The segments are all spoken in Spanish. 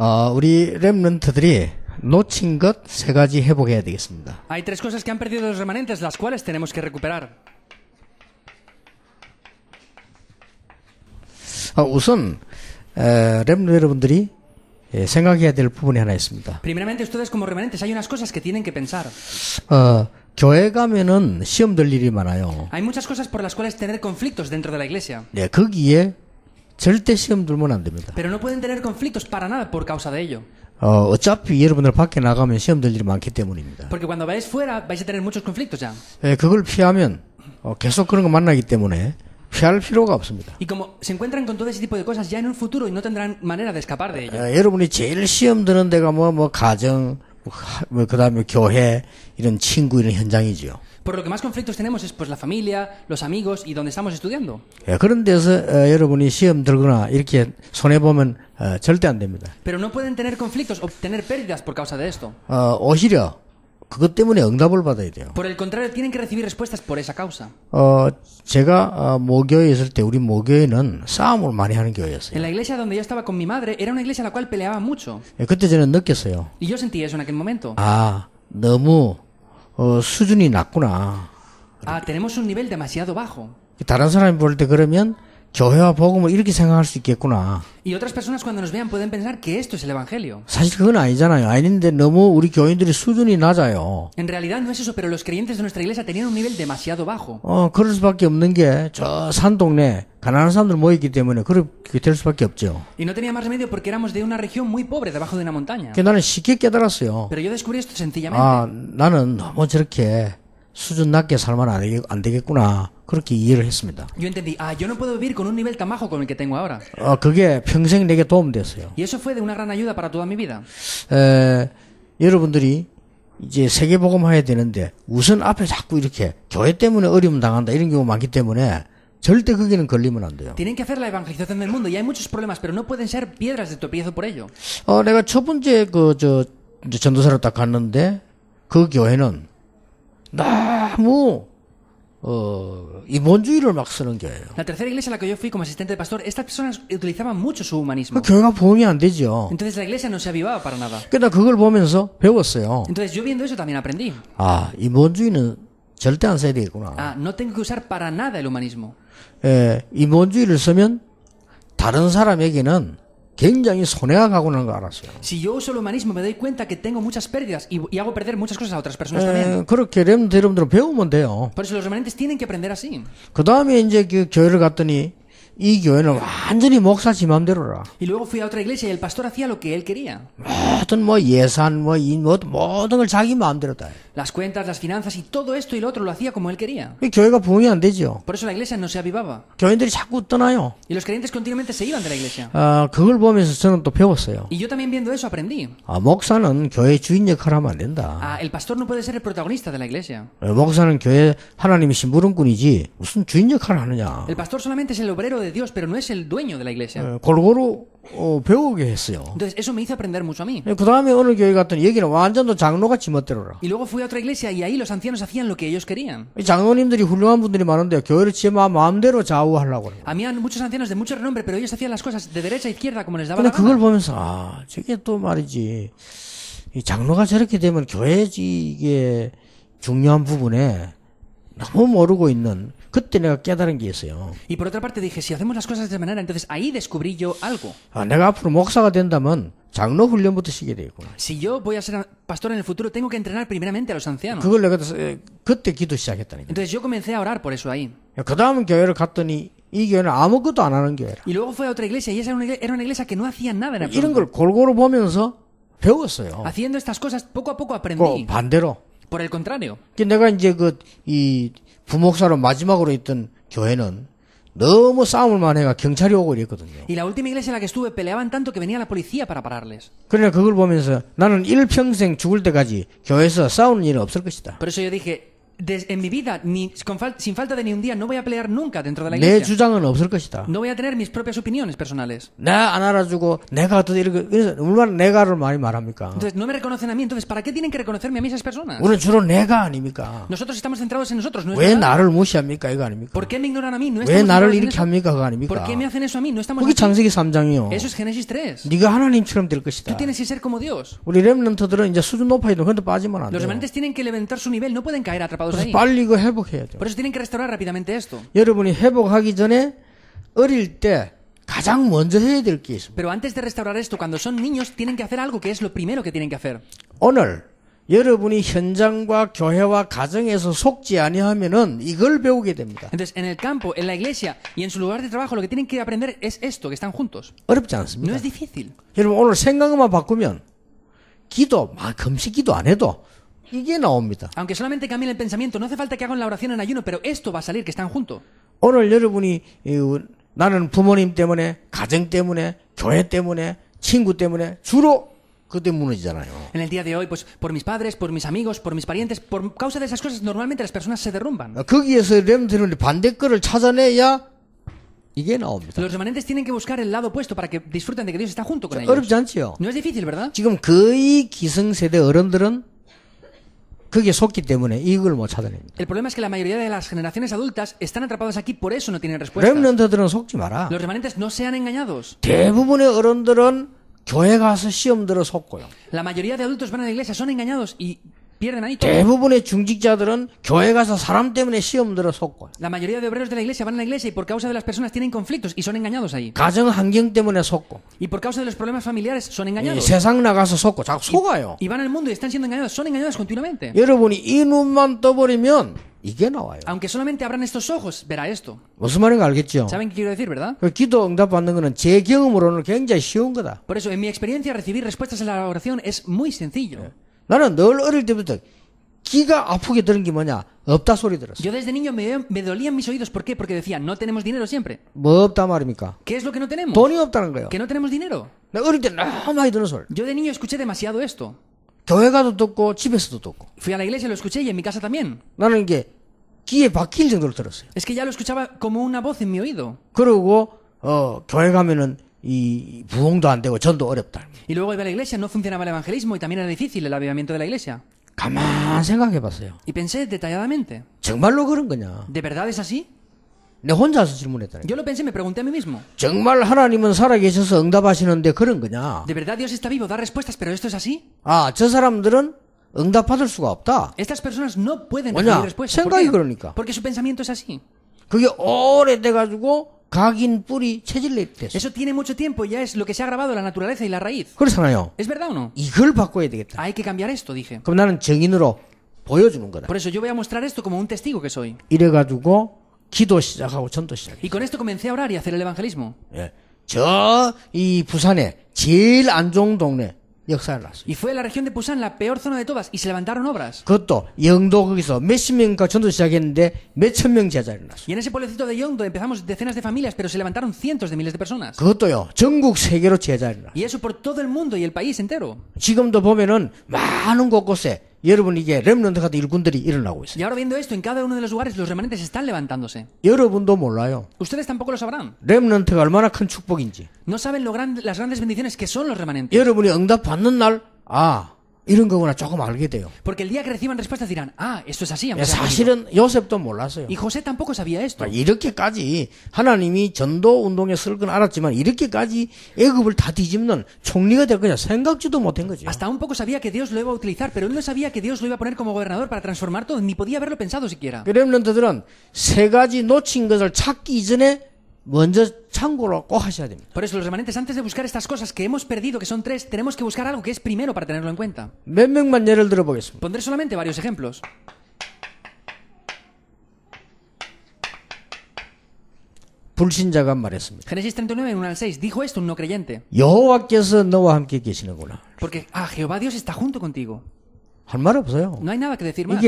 어, 우리 렘런트들이 놓친 것 세 가지 회복해야 되겠습니다. Hay tres cosas que han perdido los remanentes, las cuales tenemos que recuperar. 아, 우선 에, 렘 여러분들이 예, 생각해야 될 부분이 하나 있습니다. Primeramente ustedes como remanentes hay unas cosas que tienen que pensar. 어, 교회 가면은 시험 될 일이 많아요. Hay muchas cosas por las cuales tener conflictos dentro de la iglesia. 네, 거기에 절대 시험 들면 안 됩니다. Pero no pueden tener conflictos para nada por causa de ello. 어, 어차피 여러분들 밖에 나가면 시험 될 일이 많기 때문입니다. Porque cuando vais fuera vais a tener muchos conflictos ya. 예, 그걸 피하면 어, 계속 그런 거 만나기 때문에 피할 필요가 없습니다. Y como se encuentran con todo ese tipo de cosas ya en un futuro y no tendrán manera de escapar de ello. 예, 여러분이 제일 시험 드는 데가 뭐뭐 뭐 가정 뭐 그다음에 교회 이런 친구 이런 현장이지요. por lo que más conflictos tenemos es pues la familia, los amigos y donde estamos estudiando. Pero no pueden tener conflictos o tener pérdidas por causa de esto. Por el contrario, tienen que recibir respuestas por esa causa. En la iglesia donde yo estaba con mi madre era una iglesia la cual peleaba mucho. Y yo sentí eso en aquel momento. Ah, 너무 어, 수준이 낮구나. 아, tenemos un nivel demasiado bajo. 다른 사람이 볼 때 그러면 복음을 이렇게 생각할 수 있겠구나. Y otras personas cuando nos vean pueden pensar que esto es el evangelio. 사실 아니잖아요. 너무 우리 수준이 낮아요. En realidad no es eso, pero los creyentes de nuestra iglesia tenían un nivel demasiado bajo. 어, 없는 동네 가난한 사람들 모이기 때문에 그렇게 될 수밖에 없죠. Y no tenía más remedio porque éramos de una región muy pobre debajo de una montaña. 그 나는 쉽게 깨달았어요. Pero yo descubrí esto sencillamente. 아, 나는 너무 저렇게 수준 낮게 살면 안 되겠구나. 그렇게 이해를 했습니다. Yo entendí, ah, yo no puedo vivir con un nivel tan bajo como el que tengo ahora. 어, 그게 평생 내게 도움됐어요. Y eso fue de una gran ayuda para toda mi vida. 에, 여러분들이 이제 세계 복음화해야 되는데 우선 앞에 자꾸 이렇게 교회 때문에 어려움 당한다 이런 경우 많기 때문에 절대 거기는 걸리면 안 돼요. Tienen que hacer la evangelización del mundo y hay muchos problemas, pero no pueden ser piedras de tropiezo por ello. 어, 내가 첫 번째 그저 전도사로 딱 갔는데 그 교회는 너무 어, 인본주의를 막 쓰는 교회예요. La tercera iglesia a la que yo fui como asistente de pastor, estas personas utilizaban mucho su humanismo. 교회가 보험이 안 되죠. Entonces la iglesia no se avivaba para nada. 그러니까 그걸 보면서 배웠어요. Entonces yo viendo eso también aprendí. 아, 인본주의는 절대 안 써야 되겠구나. Ah, no tengo que usar para nada el humanismo. 예, 인본주의를 쓰면 다른 사람에게는 Si yo uso el humanismo me doy cuenta que tengo muchas pérdidas y, hago perder muchas cosas a otras personas también. Por eso los remanentes tienen que aprender así. Y luego fui a otra iglesia y el pastor hacía lo que él quería las cuentas, las finanzas y todo esto y lo otro lo hacía como él quería. Por eso la iglesia no se avivaba. Y los creyentes continuamente se iban de la iglesia. Ah, y yo también viendo eso aprendí. Ah, el pastor no puede ser el protagonista de la iglesia. El pastor solamente es el obrero de Dios, pero no es el dueño de la iglesia. 어, 배우게 했어요. Entonces eso me hizo aprender mucho a mí. 그다음에 어느 교회 갔더니 여기는 완전히 장로가 지멋대로라. Y luego fui a otra iglesia y ahí los ancianos hacían lo que ellos querían. 이 장로님들이 훌륭한 분들이 많은데 교회를 지 마음대로 좌우하려고. Había muchos ancianos de mucho renombre, pero ellos hacían las cosas de derecha a izquierda como les daba la gana. 그걸 보면서 아, 저게 또 말이지. 이 장로가 저렇게 되면 교회지 이게 중요한 부분에 너무 모르고 있는 Y por otra parte dije, si hacemos las cosas de esta manera, entonces ahí descubrí yo algo. Si yo voy a ser pastor en el futuro, tengo que entrenar primeramente a los ancianos. Entonces yo comencé a orar por eso ahí. Y luego fui a otra iglesia y esa era una iglesia que no hacía nada en Haciendo estas cosas poco a poco aprendí. Por el contrario. 부목사로 마지막으로 있던 교회는 너무 싸움을 많이 해가 경찰이 오고 이랬거든요. Y la última iglesia en la que estuve peleaban tanto que venía la policía para pararles. 그러니까 그걸 보면서 나는 일평생 죽을 때까지 교회에서 싸우는 일은 없을 것이다. Por eso yo dije, en mi vida, sin falta de ni un día, no voy a pelear nunca dentro de la iglesia. No voy a tener mis propias opiniones personales. Entonces, no me reconocen a mí, entonces, ¿para qué tienen que reconocerme a mí esas personas? Nosotros estamos centrados en nosotros, ¿no es ¿Por qué me ignoran a mí? ¿No estamos ¿Por qué me hacen eso a mí? No estamos Eso es Génesis 3. Tú tienes que ser como Dios. Los hermanos tienen que levantar su nivel, no pueden caer atrapados pero pues Por eso tienen que restaurar rápidamente esto. 여러분이 회복하기 Pero antes de restaurar esto, cuando son niños, tienen que hacer algo que es lo primero que tienen que hacer. 오늘 여러분이 현장과 교회와 가정에서 속지 Entonces, en el campo, en la iglesia y en su lugar de trabajo, lo que tienen que aprender es esto, que están juntos. No es difícil. 여러분 오늘 생각만 바꾸면 기도 막 금식 기도 안 해도 y Aunque solamente cambien el pensamiento, no hace falta que hagan la oración en ayuno, pero esto va a salir que están juntos. En el día de hoy, pues por mis padres, por mis amigos, por mis parientes, por causa de esas cosas, normalmente las personas se derrumban. Los remanentes tienen que buscar el lado opuesto para que disfruten de que Dios está junto con ellos. No es difícil, ¿verdad? El problema es que la mayoría de las generaciones adultas están atrapadas aquí por eso no tienen respuesta. Los remanentes no sean engañados. 대부분의 La mayoría de adultos van a la iglesia son engañados y pierden La mayoría de obreros de la iglesia van a la iglesia y por causa de las personas tienen conflictos y son engañados ahí. 때문에 속고 Y por causa de los problemas familiares son engañados. 세상 나가서 속고 속아요. Y van al mundo y están siendo engañados, son engañados continuamente. 여러분이 눈만 이게 나와요. Aunque solamente abran estos ojos, verá esto. 무슨 말인가 알겠죠? ¿Saben qué quiero decir, verdad? 제 쉬운 거다. Por eso, en mi experiencia, recibir respuestas en la oración es muy sencillo. Yo desde niño me, dolían mis oídos. ¿Por qué? Porque decían, no tenemos dinero siempre. 뭐 없다 ¿Qué es lo que no tenemos? 돈이 Que no tenemos dinero. Yo de niño escuché demasiado esto. 교회 가도 듣고 집에서도 듣고. Fui a la iglesia, lo escuché y en mi casa también. 나는 이게 귀에 정도로 들었어요. Es que ya lo escuchaba como una voz en mi oído. 그리고 어, 교회 가면은 y punto Y luego iba a la iglesia, no funcionaba el evangelismo y también era difícil el avivamiento de la iglesia. qué Y pensé detalladamente. ¿De verdad es así? Yo lo pensé, me pregunté a mí mismo. ¿De verdad Dios está vivo, da respuestas, pero esto es así? Ah, Estas personas no pueden recibir respuestas. ¿Por Porque su pensamiento es así. 그게 오래돼가지고 eso tiene mucho tiempo, ya es lo que se ha grabado la naturaleza y la raíz. ¿Es verdad o no? Hay que cambiar esto, dije. 보여주는 거다. Por eso yo voy a mostrar esto como un testigo que soy. 기도 시작하고 전도 시작. Y con esto comencé a orar y hacer el evangelismo. 예. 저이 부산에 제일 y fue la región de Pusan la peor zona de todas y se levantaron obras. Y en ese pueblecito de Yongdo empezamos decenas de familias, pero se levantaron cientos de miles de personas. Y eso por todo el mundo y el país entero. Y ahora viendo esto, en cada uno de los lugares los remanentes están levantándose. Ustedes tampoco lo sabrán. No saben lo las grandes bendiciones que son los remanentes. Ah 이런 거구나 조금 알게 돼요. Porque el día que reciban respuestas dirán, ah, esto es así. 사실은 요셉도 몰랐어요. Y José tampoco sabía esto. 이렇게까지 하나님이 전도 운동에 쓸 건 알았지만 이렇게까지 애굽을 다 뒤집는 총리가 될 거냐 생각지도 못한 거죠. Hasta un poco sabía que Dios lo iba a utilizar, pero él no sabía que Dios lo iba a poner como gobernador para transformar todo, ni podía haberlo pensado siquiera. 그렘런트들은 세 가지 놓친 것을 찾기 이전에 Por eso los remanentes antes de buscar estas cosas que hemos perdido, que son tres, tenemos que buscar algo que es primero para tenerlo en cuenta. Pondré solamente varios ejemplos. Génesis 39, 1 al 6. Dijo esto un no creyente. Porque ah, Jehová Dios está junto contigo. No hay nada que decir más.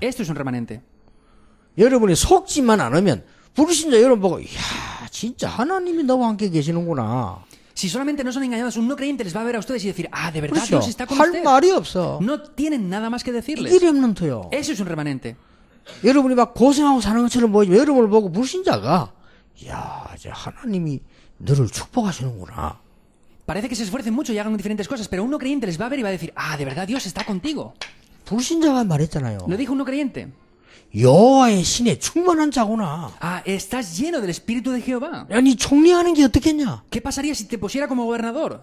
Esto es un remanente. 속지만 않으면 여러분 보고 진짜 Si solamente no son engañados, un no creyente les va a ver a ustedes y decir, ah, de verdad Dios está con ustedes. No tienen nada más que decirles. Eso es un remanente. 사는 것처럼 여러분을 보고 불신자가 Parece que se esfuercen mucho y hagan diferentes cosas, pero un no creyente les va a ver y va a decir, ah, de verdad Dios está contigo. 불신자가 말했잖아요. Lo dijo un no creyente. 여호와의 신에 충만한 자구나. Ah, estás lleno del espíritu de Jehová. ¿Qué pasaría si te pusiera como gobernador?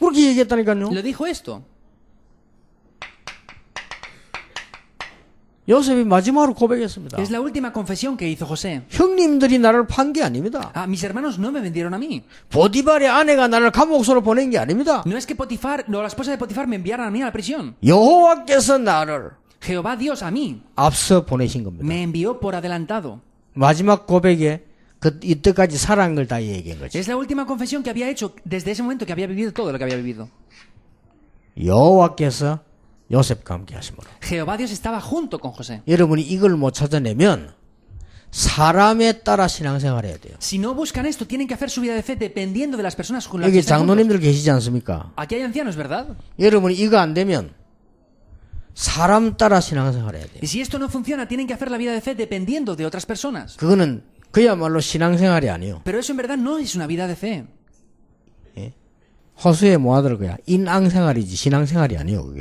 그렇게 얘기했다니까요. Lo dijo esto. 요셉이 마지막으로 고백했습니다. Es la última confesión que hizo José. Ah, mis hermanos no me vendieron a mí. No es que Potifar, no, la esposa de Potifar me enviaran a mí a la prisión. 여호와께서 나를 Jehová Dios a mí me envió por adelantado. Es la última confesión que había hecho desde ese momento que había vivido todo lo que había vivido. Jehová Dios estaba junto con José. Si no buscan esto, tienen que hacer su vida de fe dependiendo de las personas con las que están Aquí hay ancianos, ¿verdad? Y si esto no funciona, tienen que hacer la vida de fe dependiendo de otras personas. Pero eso en verdad no es una vida de fe. 허수에 인앙생활이지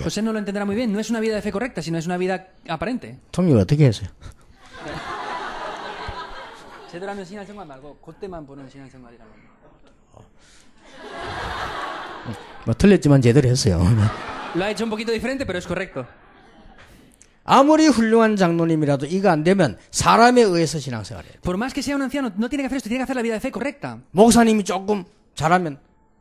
José no lo entenderá muy bien. No es una vida de fe correcta, sino es una vida aparente. 통역 어떻게 제대로 하면 신앙생활 말고 Lo ha hecho un poquito diferente, pero es correcto. 아무리 훌륭한 장로님이라도 이거 안 되면 사람에 의해서 신앙생활해요. Por más que sea un anciano, no tiene que hacer esto, tiene que hacer la vida de fe correcta. 목사님이 조금 잘하면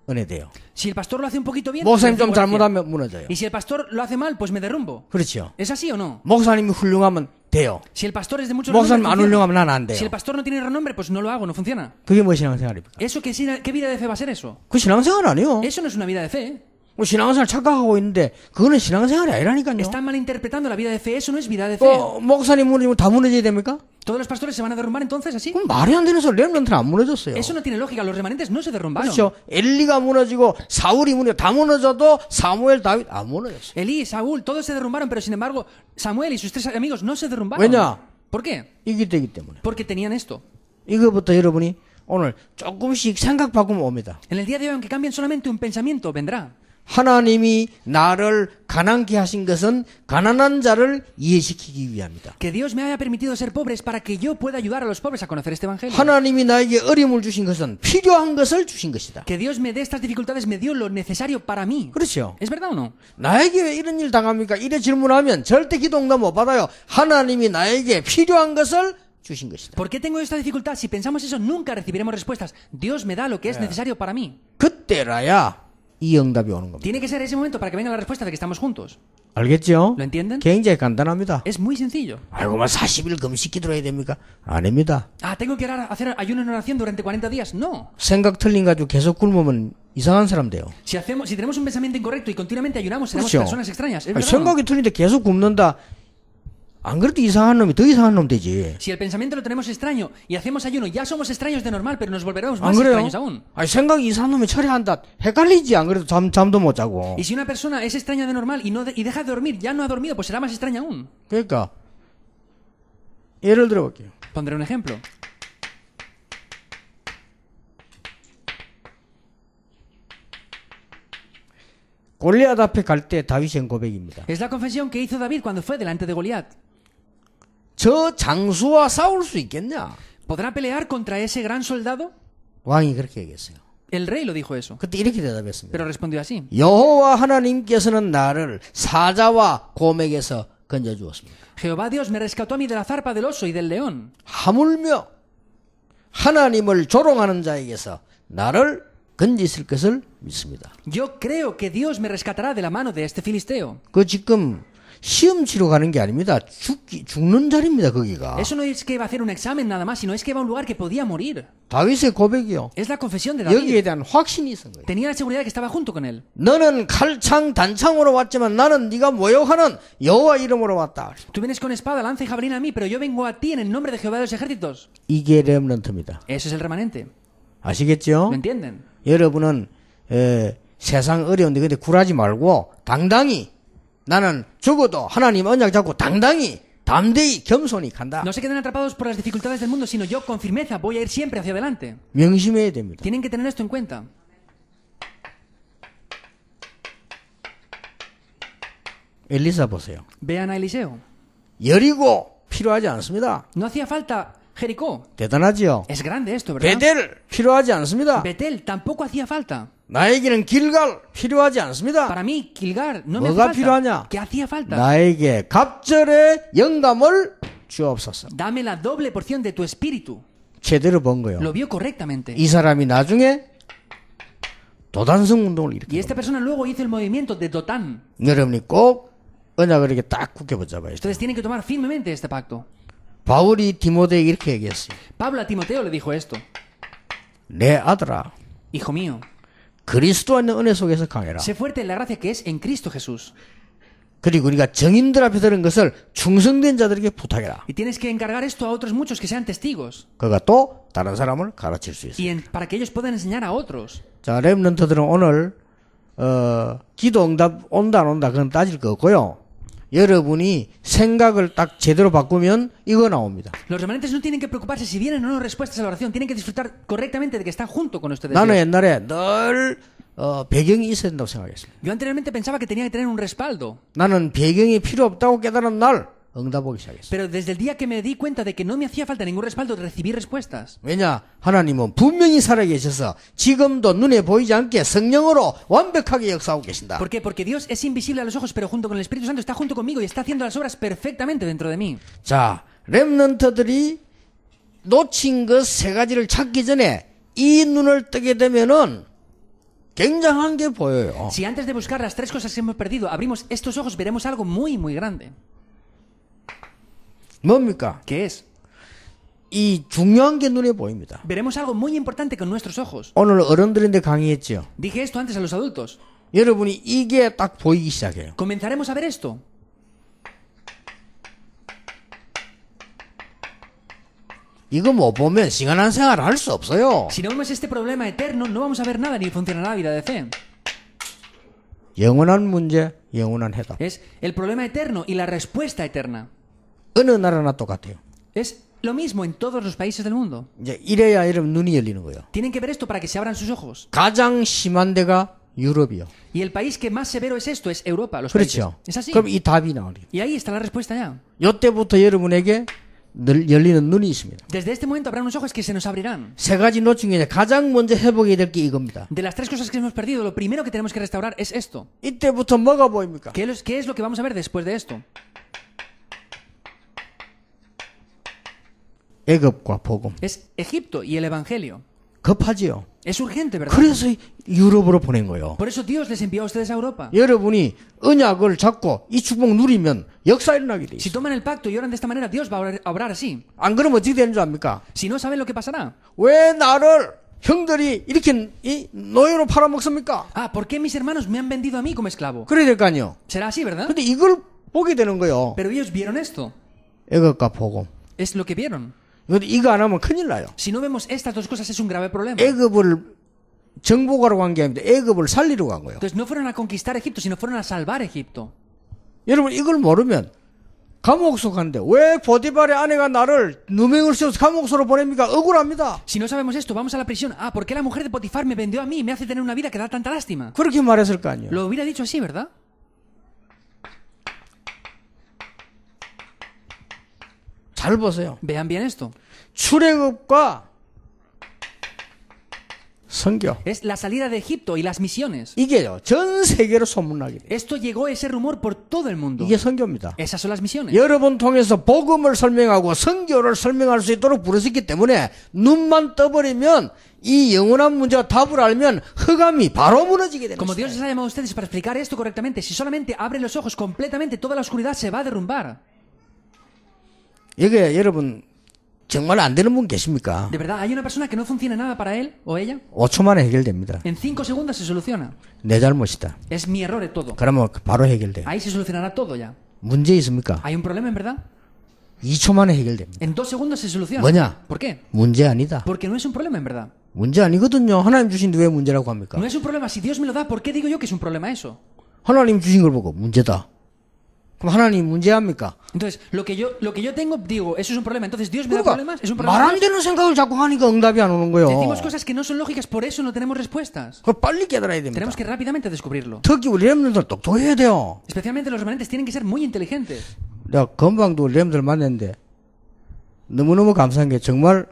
은혜 돼요. Si el pastor lo hace un poquito bien, 목사님 pues 좀 잘못하면 무너져요. Y si el pastor lo hace mal, pues me derrumbo. 그렇죠. ¿Es así o no? 목사님이 훌륭하면 돼요. Si el pastor es de mucho 목사님 renombre, 안 훌륭하면 난 돼요. Si el pastor no tiene renombre, pues no lo hago, no funciona. 그게 뭐 신앙생활입니까? Eso qué, qué vida de fe va a ser eso? 그 신앙생활 아니요. Eso no es una vida de fe. 신앙생활 착각하고 있는데 그거는 신앙생활이 아니라니까요. Están malinterpretando la vida de fe. Eso no es vida de fe. Todos los pastores se van a derrumbar entonces así. 그럼 말이 안 되는 소리 Eso no tiene lógica. Los remanentes no se derrumbaron. Eli, Saúl, todos se derrumbaron, pero sin embargo Samuel y sus tres amigos no se derrumbaron. ¿Por qué? Porque tenían esto. En el día de hoy, aunque cambien solamente un pensamiento, vendrá. 하나님이 나를 가난케 하신 것은 가난한 자를 이해시키기 위함이다. Que Dios me haya permitido ser pobres para que yo pueda ayudar a los pobres a conocer este evangelio. 하나님이 나에게 어려움을 주신 것은 필요한 것을 주신 것이다. Que Dios me dé estas dificultades me dio lo necesario para mí. 그렇죠. ¿Es verdad o no? 나에게 왜 이런 일 당합니까? 이래 질문하면 절대 기도 응답 못 받아요. 하나님이 나에게 필요한 것을 주신 것이다. ¿Por qué tengo esta dificultad? Si pensamos eso nunca recibiremos respuestas. Dios me da lo que es necesario para mí. 그때라야 Tiene que ser ese momento para que venga la respuesta de que estamos juntos. 알겠죠? ¿Lo entienden? Es muy sencillo. que 40일 들어야 됩니까? 아닙니다. Ah, tengo que hacer ayuno en oración durante 40 días. No. Si hacemos, si tenemos un pensamiento incorrecto y continuamente ayunamos, seremos pues personas extrañas. Es pues verdad. Si el pensamiento lo tenemos extraño y hacemos ayuno, ya somos extraños de normal, pero nos volveremos más extraños aún. Eh! Y si una persona es extraña de normal y no y deja de dormir, ya no ha dormido, pues será más extraña aún. 그러니까 예를 Pondré un ejemplo. 골리앗 앞에 다윗의 Es la confesión que hizo David cuando fue delante de Goliat. 저 장수와 싸울 수 있겠냐? ¿Podrá pelear contra ese gran soldado? 왕이 그렇게 얘기했어요. El rey lo dijo eso. 그때 이렇게 대답했습니다. Pero respondió así. 여호와 하나님께서는 나를 사자와 곰에게서 건져 주었습니다. Jehová Dios me rescató a mí de la zarpa del oso y del león. 하물며 하나님을 조롱하는 자에게서 나를 건지실 것을 믿습니다. Yo creo que Dios me rescatará de la mano de este filisteo. 그 지금 시험치러 가는 게 아닙니다. 죽기, 죽는 자리입니다, 거기가. Eso no es que iba a hacer un examen nada más, sino es que iba a un lugar que podía morir. 다윗의 고백이요. Es la confesión de David. 여기에 대한 확신이 있은 거예요. Tenía la seguridad que estaba junto con él. 너는 칼창 단창으로 왔지만 나는 네가 모욕하는 여호와 이름으로 왔다. Tú vienes con espada, lanza y jabalina a mí, pero yo vengo a ti en el nombre de Jehová de los ejércitos. 이게 렘넌트입니다. Eso es el remanente. 아시겠죠? ¿Lo entienden? 여러분은 에, 세상 어려운데 근데 굴하지 말고 당당히 당당히 No se queden atrapados por las dificultades del mundo, sino yo con firmeza voy a ir siempre hacia adelante. 됩니다. Tienen que tener esto en cuenta. 엘리사 보세요. Vean a Eliseo. 여리고 필요하지 않습니다. No hacía falta Jericó. 대단하지요. Es grande esto, ¿verdad? 필요하지 않습니다. Betel tampoco hacía falta. 길갈 필요하지 않습니다. Para mí, Gilgal no me 뭐가 falta. 필요하냐? hacía falta? 나에게 갑절의 영감을 Dame la doble porción de tu espíritu. 제대로 본 거예요. Lo vio correctamente. 이 사람이 나중에 도단성 운동을 Y esta persona luego hizo el movimiento de Dotán. 여러분이 딱 Ustedes tienen que tomar firmemente este pacto. 바울이 디모데에게 이렇게 얘기했어요. Pablo a Timoteo le dijo esto. 내 아들아, Hijo mío, 그리스도 안에 은혜 속에서 강해라. Sé fuerte en la gracia que es en Cristo Jesús. 그리고 우리가 정인들 앞에 들은 것을 충성된 자들에게 부탁해라. Y tienes que encargar esto a otros muchos que sean testigos. 그가 또 다른 사람을 가르칠 수 있어. Y en, para que ellos puedan enseñar a otros. 자, 렘넌트들은 오늘 어, 기도 응답 온다 안 온다 그건 따질 거고요. 여러분이 생각을 딱 제대로 바꾸면 이거 나옵니다. Los remanentes no tienen que preocuparse si vienen o no respuestas a la oración, tienen que disfrutar correctamente de que está junto con ustedes. 나는 옛날에 늘 어, 배경이 있어야 된다고 생각했습니다. Yo anteriormente pensaba que tenía que tener un respaldo. 나는 배경이 필요 없다고 깨달은 날 Pero desde el día que me di cuenta de que no me hacía falta ningún respaldo, recibí respuestas. ¿Por qué? Porque Dios es invisible a los ojos, pero junto con el Espíritu Santo está junto conmigo y está haciendo las obras perfectamente dentro de mí. Si antes de buscar las tres cosas que hemos perdido abrimos estos ojos, veremos algo muy, muy grande. ¿Qué es? 이 중요한 게 눈에 보입니다. Veremos algo muy importante con nuestros ojos. Dije esto antes a los adultos. Comenzaremos a ver esto. Si no vemos este problema eterno, no vamos a ver nada ni funcionará la vida de fe. Es el problema eterno y la respuesta eterna. Es lo mismo en todos los países del mundo. Tienen que ver esto para que se abran sus ojos. Y el país que más severo es esto es Europa, los países. Y ahí está la respuesta ya. Desde este momento habrá unos ojos que se nos abrirán. De las tres cosas que hemos perdido, lo primero que tenemos que restaurar es esto. qué es lo que vamos a ver después de esto? Es Egipto y el evangelio. Es urgente, ¿verdad? Por eso Dios les envió a ustedes a Europa. Si toman el pacto y oran de esta manera, Dios va a obrar así. Si no saben lo que pasará. Ah, ¿por qué mis hermanos me han vendido a mí como esclavo? Será así, ¿verdad? Pero ellos vieron esto. Es lo que vieron. 이거 안 하면 큰일 나요. Si no vemos estas dos cosas es un grave problema. 애굽을 정복하러 간 게 아닙니다. 애굽을 살리러 간 거예요. Entonces no fueron a conquistar Egipto, sino fueron a salvar Egipto. 여러분 이걸 모르면 감옥 속한데 왜 보디발의 아내가 나를 누명을 씌워서 감옥으로 보냅니까? 억울합니다. Si no sabemos esto, vamos a la prisión. Ah, ¿por qué la mujer de Potifar me vendió a mí y me hace tener una vida que da tanta lástima? 그렇게 말했을 거 아니에요. Lo hubiera dicho así, ¿verdad? 잘 Vean bien esto. 출애굽과 Es la salida de Egipto y las misiones. Esto llegó ese rumor por todo el mundo. Esas son las misiones. 여러분 통해서 복음을 설명하고 설명할 수 있도록 부르셨기 때문에 눈만 떠버리면 이 영원한 답을 알면 바로 무너지게 Como Dios les ha llamado a ustedes para explicar esto correctamente, si solamente abren los ojos completamente, toda la oscuridad se va a derrumbar. 이게 여러분 정말 안 되는 분 계십니까? De verdad, hay una persona que no funciona nada para él o ella. 5초 만에 해결됩니다. En 5 segundos se soluciona. 내 잘못이다. Es mi error todo. 그러면 바로 해결돼. Ahí se solucionará todo ya. 문제 있습니까? Hay un problema en verdad. 2초 만에 해결됩니다. En 2 segundos se soluciona. 뭐냐? ¿Por qué? 문제 아니다. Porque no es un problema en verdad. 문제 아니거든요. 하나님 주신 왜 문제라고 합니까? No es un problema si Dios me lo da, ¿por qué digo yo que es un problema eso? 하나님 주신 걸 보고 문제다. 하나님 문제합니까? Entonces, lo que yo lo que yo tengo digo, eso es un problema. Entonces, Dios me da problemas, es un problema. 말안 되는 생각을 자꾸 하니까 응답이 안 오는 거예요. Decimos cosas que no son lógicas, por eso no tenemos respuestas. Pues, tenemos que rápidamente descubrirlo. 특히 우리 똑똑해야 돼요. Especialmente los remanentes tienen que ser muy inteligentes. 너무너무 감사한 정말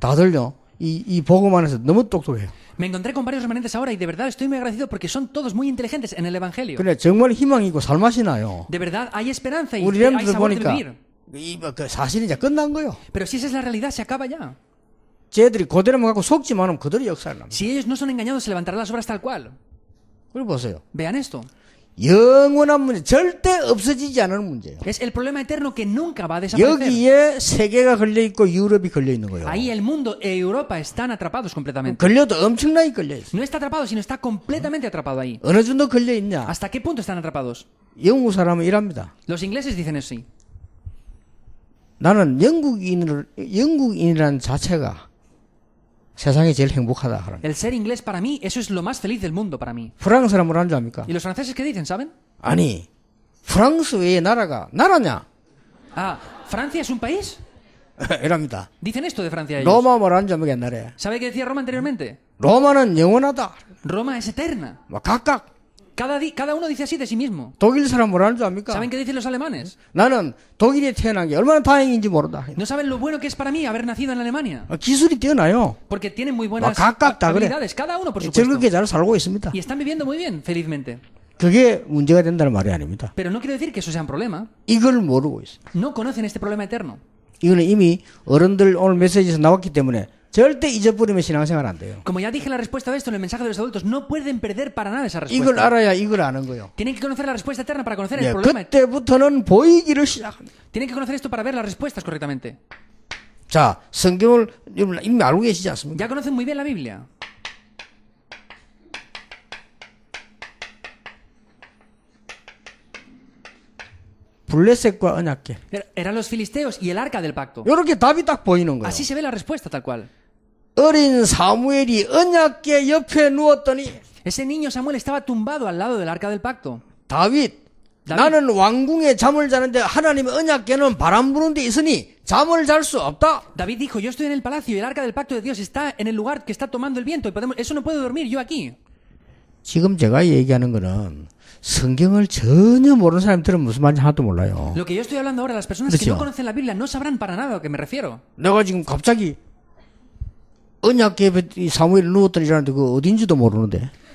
다들요 y, Me encontré con varios remanentes ahora y de verdad estoy muy agradecido porque son todos muy inteligentes en el Evangelio. De verdad hay esperanza y hay Pero si esa es la realidad, se acaba ya. Si ellos no son engañados, se levantarán las obras tal cual. Vean esto. Es el problema eterno que nunca va a desaparecer. Ahí el mundo y e Europa están atrapados completamente. No está atrapado, sino está completamente atrapado ahí. Hasta qué punto están atrapados? Los ingleses dicen así. 나는 el ser inglés para mí eso es lo más feliz del mundo para mí. ¿Y los franceses qué dicen, saben? 아니, Ah, Francia es un país? Dicen esto de Francia ellos. ¿Sabe qué decía Roma anteriormente? Roma es eterna cada, cada uno dice así de sí mismo. ¿Saben qué dicen los alemanes? No, 독일에 태어난 게 얼마나 No saben lo bueno que es para mí haber nacido en Alemania. 아, yo. Porque tienen muy buenas capacidades habilidades, cada uno por supuesto. cuenta. Y están viviendo muy bien, felizmente. 그게 문제가 된다는 말이 아닙니다. Pero no quiere decir que eso sea un problema. 모르고 No conocen este problema eterno. 이거는 이미 어른들 오늘 메시지에서 나왔기 때문에 como ya dije la respuesta a esto en el mensaje de los adultos, no pueden perder para nada esa respuesta. Tienen que conocer la respuesta eterna para conocer el problema. Tienen que conocer esto para ver las respuestas correctamente. Ya conocen muy bien la Biblia. Eran los filisteos y el arca del pacto. Así se ve la respuesta tal cual. 어린 사무엘이 언약궤 옆에 누웠더니 Ese niño Samuel estaba tumbado al lado del arca del pacto. 다윗 나는 왕궁에 잠을 자는데 하나님의 언약궤는 바람 부는 데 있으니 잠을 잘 수 없다. David dijo, yo estoy en el palacio y el arca del pacto de Dios está en el lugar que está tomando el viento y podemos, eso no puedo dormir yo aquí. 지금 제가 얘기하는 거는 성경을 전혀 모르는 사람들은 무슨 말인지 하나도 몰라요. Lo que yo estoy hablando ahora, las personas 그렇죠? que no conocen la Biblia no sabrán para nada a lo que me refiero. 내가 지금 갑자기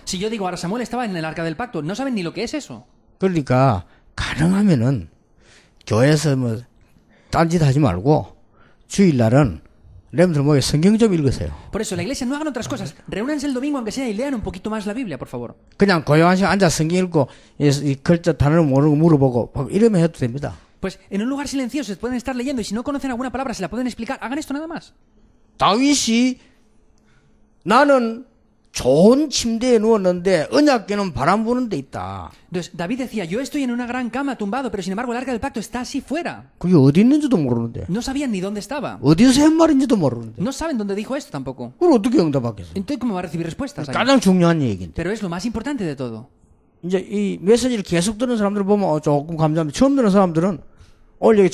Si yo digo ahora Samuel estaba en el arca del pacto, no saben ni lo que es eso. Por eso la iglesia no hagan otras cosas. Reúnanse el domingo aunque sea y lean un poquito más la Biblia, por favor. Pues en un lugar silencioso se pueden estar leyendo y si no conocen alguna palabra se la pueden explicar. Hagan esto nada más. 다윗이 나는 좋은 침대에 누웠는데 언약궤는 바람 부는 데 있다. Entonces David decía, yo estoy en una gran cama tumbado, pero sin embargo el arca del pacto está así fuera. 그게 어디 있는지도 모르는데. No sabían ni dónde estaba. 어디서 한 말인지도 모르는데. No saben dónde dijo esto tampoco. 그걸 어떻게 응답하겠어? Entonces cómo va a recibir respuestas. 가장 중요한 얘기인데. Pero es lo más importante de todo. 이제 이 메시지를 계속 듣는 사람들 보면 어, 조금 감사합니다. 처음 듣는 사람들은 Oye,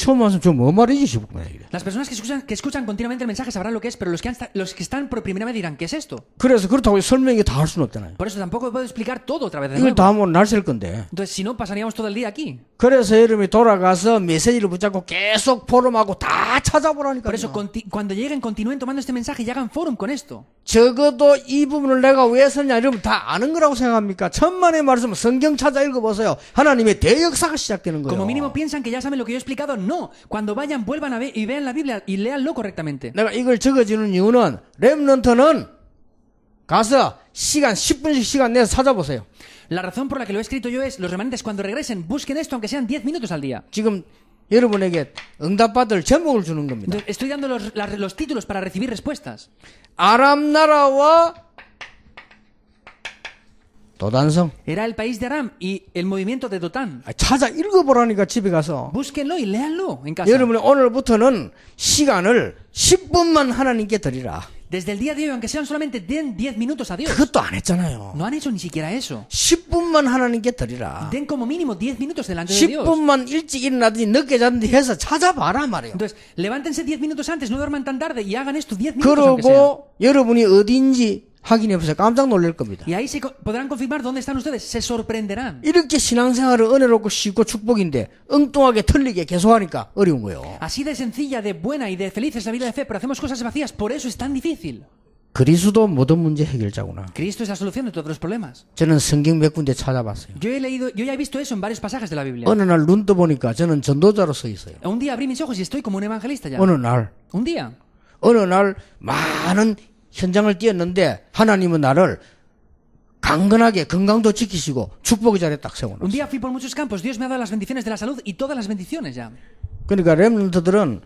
Las personas que escuchan, que escuchan continuamente el mensaje sabrán lo que es, pero los que, han, los que están por primera vez dirán, ¿qué es esto? Por eso tampoco puedo explicar todo otra vez de nuevo. Entonces, si no, pasaríamos todo el día aquí. Por eso, cuando lleguen, continúen tomando este mensaje y hagan forum con esto. 적어도 이 부분을 내가 왜 썼냐 이러면 다 아는 거라고 생각합니까? 천만의 말씀 성경 찾아 읽어보세요. 하나님의 대역사가 시작되는 거예요. Como mínimo piensan que ya saben lo que yo explico. no. Cuando vayan, vuelvan a ver y vean la Biblia y leanlo correctamente. La razón por la que lo he escrito yo es los remanentes cuando regresen busquen esto aunque sean 10 minutos al día. Estoy dando los, títulos para recibir respuestas. 도단성. Era el país de Aram y el movimiento de Dotán. 찾아 읽어보라니까 집에 가서. Búsquenlo y léanlo en casa. 여러분 오늘부터는 시간을 10분만 하나님께 드리라. Desde el día de hoy, aunque sean solamente 10 minutos a Dios. 그것도 안 했잖아요. No han hecho ni siquiera eso. 10분만 하나님께 드리라. Den como mínimo 10 minutos delante de Dios. 10분만 일찍 일어나든지 늦게 자든지 해서 찾아봐라 말이에요. Entonces, levántense 10 minutos antes, no duerman tan tarde y hagan esto 10 minutos aunque sea. 그러고 여러분이 어딘지 Y ahí se podrán confirmar dónde están ustedes. Se sorprenderán. Así de sencilla, de buena y de feliz es la vida de fe, pero hacemos cosas vacías. Por eso es tan difícil. Cristo es la solución de todos los problemas. Yo he leído, yo ya he visto eso en varios pasajes de la Biblia. Un día abrí mis ojos y estoy como un evangelista ya. Un día. Un día. 현장을 뛰었는데 하나님은 나를 강건하게 건강도 지키시고 축복의 자리에 딱 세워놨어요. Un día fui por muchos campos, Dios me ha dado las bendiciones de la salud y todas las bendiciones ya. 그러니까 렘넌트들은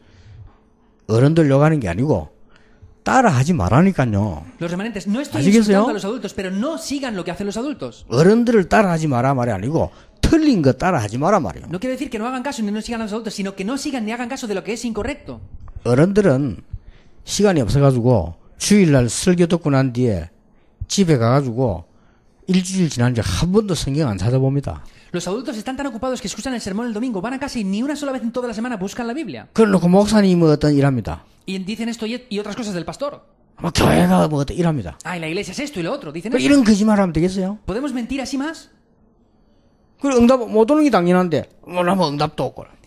어른들 욕하는 게 아니고 따라하지 말라니까요. Los remanentes no estoy insultando a los adultos, pero no sigan lo que hacen los adultos. 어른들을 따라하지 마라 말이 아니고 틀린 거 따라하지 마라 말이에요. No quiere decir que no hagan caso ni no sigan a los adultos, sino que no sigan ni hagan caso de lo que es incorrecto. 어른들은 시간이 없어가지고 주일날 설교 듣고 난 뒤에 집에 일주일 지난 한 번도 성경 안 찾아봅니다. Los adultos están tan ocupados que escuchan el sermón el domingo, van a casa y ni una sola vez en toda la semana buscan la Biblia. Y dicen esto y otras cosas del pastor. Ah, y la iglesia es esto y lo otro. Dicen esto. Podemos mentir así más?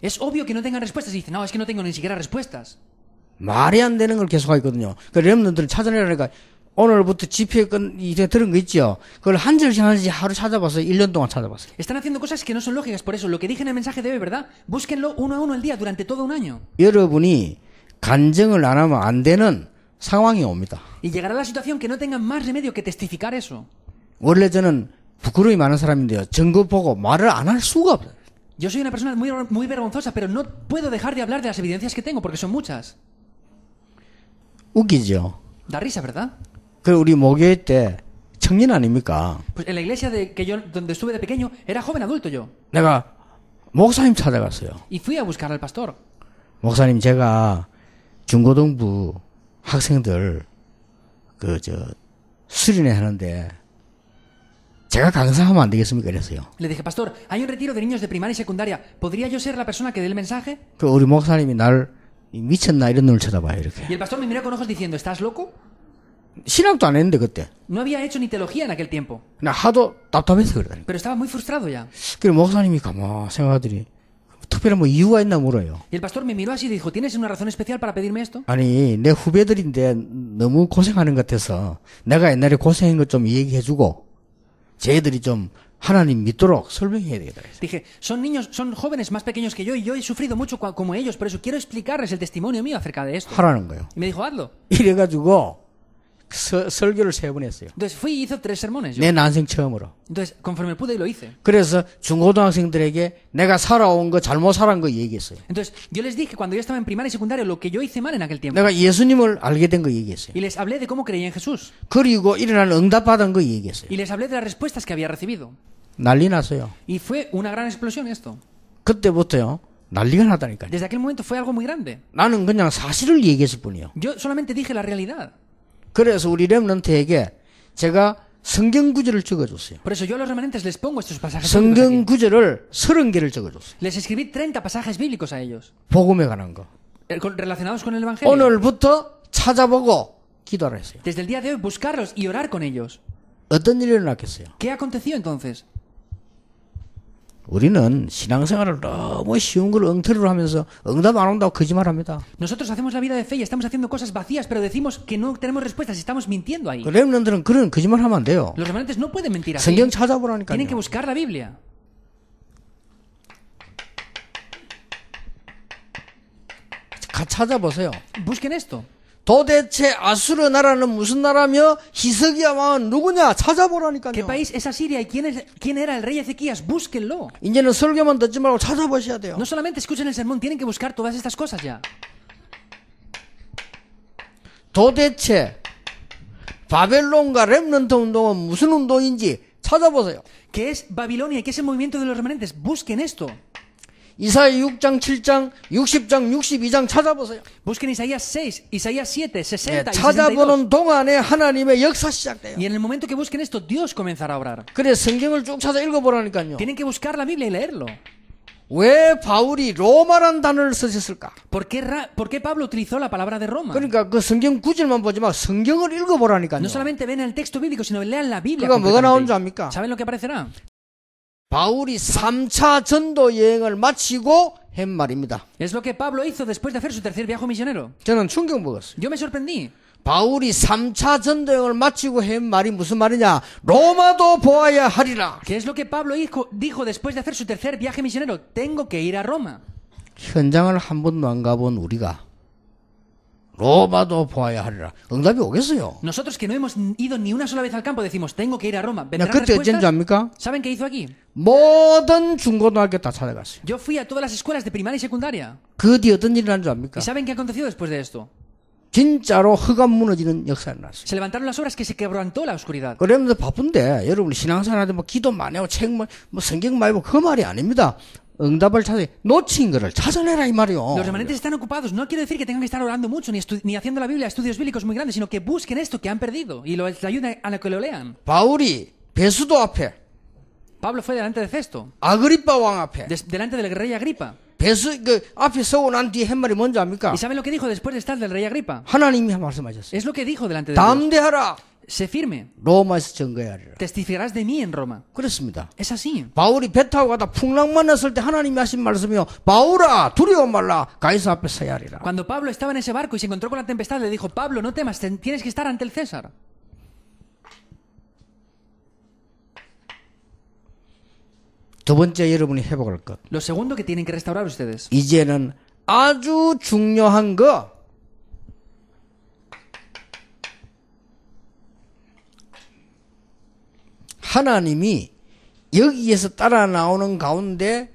Es obvio que no tengan respuestas. y Dicen, no, es que no tengo ni siquiera respuestas. 말이 안 되는 걸 계속하거든요. 그러니까 렘넌트를 찾아내라니까 오늘부터 집회 이제 들은 거 있죠. 그걸 한 절씩 한 절씩 하루 찾아봐서 1년 동안 찾아봤어요. Están haciendo cosas que no son lógicas, por eso lo que dije en el mensaje de hoy, ¿verdad? Búsquenlo uno a uno al día durante todo un año. 여러분이 간증을 안 하면 안 되는 상황이 옵니다. Y llegará la situación que no tengan más remedio que testificar eso. 원래 저는 부끄러움이 많은 사람인데요. 증거 보고 말을 안 할 수가 없어요. Yo soy una persona muy, muy vergonzosa, pero no puedo dejar de hablar de las evidencias que tengo porque son muchas. 웃기죠. Da risa, ¿verdad? 그 우리 때 청년 Pues en la iglesia de que yo donde estuve de pequeño era joven adulto yo. 내가 목사님 찾아갔어요. Y fui a buscar al pastor. 목사님 제가 중고등부 학생들 하는데 제가 강사하면 안 되겠습니까? Le dije, pastor, hay un retiro de niños de primaria y secundaria. ¿Podría yo ser la persona que dé el mensaje? 그 우리 목사님이 날 미쳤나 이런 눈을 쳐다봐요 이렇게. Y el pastor me mira con ojos diciendo, ¿estás loco? 신학도 안 했는데 그때. No había hecho ni teología en aquel tiempo. 나 하도 답답해서 그러다니까. Pero estaba muy frustrado ya. 그래 목사님이 가만 생각하더니 특별히 뭐 이유가 있나 물어요. Y el pastor me miró así y dijo, ¿tienes una razón especial para pedirme esto? 아니 내 후배들인데 너무 고생하는 것 같아서 내가 옛날에 고생한 것 좀 얘기해주고 쟤들이 좀 Dije, son niños, son jóvenes más pequeños que yo y yo he sufrido mucho como ellos, por eso quiero explicarles el testimonio mío acerca de esto. Y me dijo, hazlo. Entonces fui y hice tres sermones. Entonces conforme pude lo hice. Entonces yo les dije cuando yo estaba en primaria y secundaria lo que yo hice mal en aquel tiempo. Y les hablé de cómo creía en Jesús. Y les hablé de las respuestas que había recibido. Y fue una gran explosión esto. Desde aquel momento fue algo muy grande. Yo solamente dije la realidad. Por eso yo a los remanentes les pongo estos pasajes 성경 Les escribí 30 pasajes bíblicos a ellos. Eh, relacionados con el evangelio. 오늘부터 찾아보고 Desde el día de hoy buscarlos y orar con ellos. 어떤 일이 ¿Qué aconteció entonces? Nosotros hacemos la vida de fe y estamos haciendo cosas vacías, pero decimos que no tenemos respuestas y estamos mintiendo ahí. Los remanentes no pueden mentir Tienen que buscar la Biblia. Busquen esto. 도대체 아수르 나라는 무슨 나라며 히스기야 왕은 누구냐 찾아보라니까요. ¿Qué país es Asiria y quién, es, quién era el rey Ezequías? Búsquenlo. 이제는 설교만 듣지 말고 찾아보셔야 돼요. No solamente escuchen el sermón, tienen que buscar todas estas cosas ya. 도대체 바벨론과 렘넌트 운동은 무슨 운동인지 찾아보세요. ¿Qué es Babilonia y qué es el movimiento de los remanentes? Busquen esto. Isaías 6장, 7장, 60장, 62장 찾아보세요. Busquen Isaías 6, Isaías 7, 60 네, 찾아보는 동안에 하나님의 역사 시작돼요. Y en el momento que busquen esto, Dios comenzará a obrar. 그래 성경을 쭉 찾아 읽어보라니까요. Tienen que buscar la Biblia y leerlo. 왜 바울이 로마란 단어를 쓰셨을까? ¿Por qué, ¿Por qué Pablo utilizó la palabra de Roma? 그러니까 그 성경 구절만 보지 마. 성경을 읽어보라니까요. No solamente ven el texto bíblico, sino lean la Biblia. 그러니까 뭐가 나온 줄 압니까? ¿Saben lo que aparecerá? 바울이 3차 전도 여행을 마치고 한 말입니다. Es lo que Pablo hizo después de hacer su tercer viaje misionero. 저는 충격 먹었어요. Yo me sorprendí. 바울이 3차 전도 여행을 마치고 한 말이 무슨 말이냐? 로마도 보아야 하리라. ¿Qué es lo que Pablo dijo, dijo después de hacer su tercer viaje misionero? Tengo que ir a Roma. 현장을 한 번도 안 가본 우리가 Roma no vaya a 응답이 오겠어요. Nosotros que no hemos ido ni una sola vez al campo decimos, tengo que ir a Roma. ¿Vendrán 그때 respuestas? 어쩐지 ¿Saben qué hizo aquí? 모든 중고등학교 다 찾아갔어요. Yo fui a todas las escuelas de primaria y secundaria. 그 뒤에 어떤 일이 난 ¿Y saben qué aconteció después de esto? 진짜로 흑암 무너지는 역사를 났어요. Se levantaron las obras que se quebrantó la oscuridad. 그러면서 바쁜데 여러분 신앙생활 기도 많이 하고 책뭐 뭐 성경 많이 그 말이 아닙니다. Los remanentes están ocupados. No quiere decir que tengan que estar orando mucho ni, ni haciendo la Biblia estudios bíblicos muy grandes, sino que busquen esto que han perdido y lo ayuden a lo que lo lean. Pablo fue delante de cesto delante del rey Agripa. ¿Y saben lo que dijo después de estar del rey Agripa? Es lo que dijo delante de Dios. Se firme. Testificarás de mí en Roma. Es así. Cuando Pablo estaba en ese barco y se encontró con la tempestad le dijo Pablo no temas tienes que estar ante el César. Lo segundo que tienen que restaurar ustedes. 이제는 아주 중요한 거. 하나님이 여기에서 따라 나오는 가운데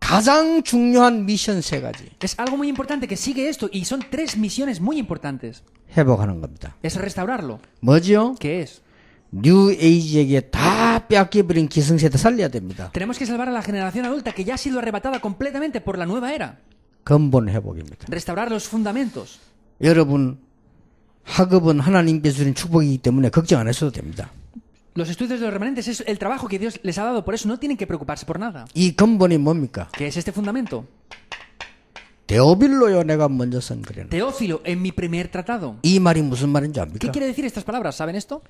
가장 중요한 미션 세 가지. Es algo muy importante que sigue esto y son tres misiones muy importantes. 회복하는 겁니다. Es restaurarlo. 뭐죠? ¿Qué es? 뉴 에이지에게 다 빼앗겨버린 기성세대 살려야 됩니다. Tenemos que salvar a la generación adulta que ya ha sido arrebatada completamente por la nueva era. 근본 회복입니다. Restaurar los fundamentos. 여러분 학업은 하나님께 주신 축복이기 때문에 걱정 안 하셔도 됩니다. Los estudios de los remanentes es el trabajo que Dios les ha dado, por eso no tienen que preocuparse por nada. ¿Y ¿Qué es este fundamento? Teófilo, en mi primer tratado. ¿Y ¿Qué quiere decir estas palabras? ¿Saben esto?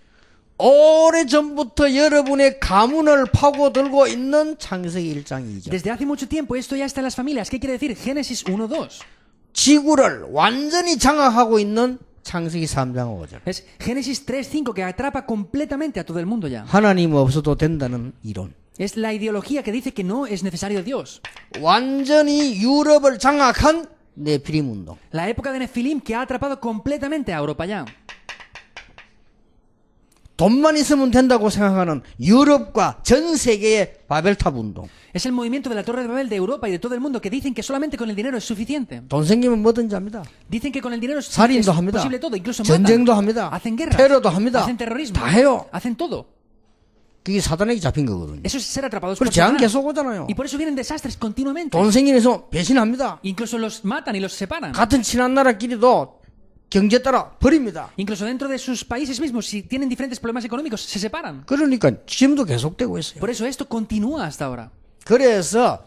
Desde hace mucho tiempo esto ya está en las familias. ¿Qué quiere decir? Génesis 1.2. 지구를 es Génesis 3:5 que atrapa completamente a todo el mundo ya. Es la ideología que dice que no es necesario Dios. La época de Nefilim que ha atrapado completamente a Europa ya. Es el movimiento de la Torre de Babel de Europa y de todo el mundo que dicen que solamente con el dinero es suficiente. Dicen que con el dinero es, posible todo, incluso 전쟁도 matan. Hacen guerra. Hacen terrorismo. Hacen todo. Eso es ser atrapados por el Y por eso vienen desastres continuamente. Incluso los matan y los separan. Incluso dentro de sus países mismos, si tienen diferentes problemas económicos, se separan. Por eso esto continúa hasta ahora. Por eso,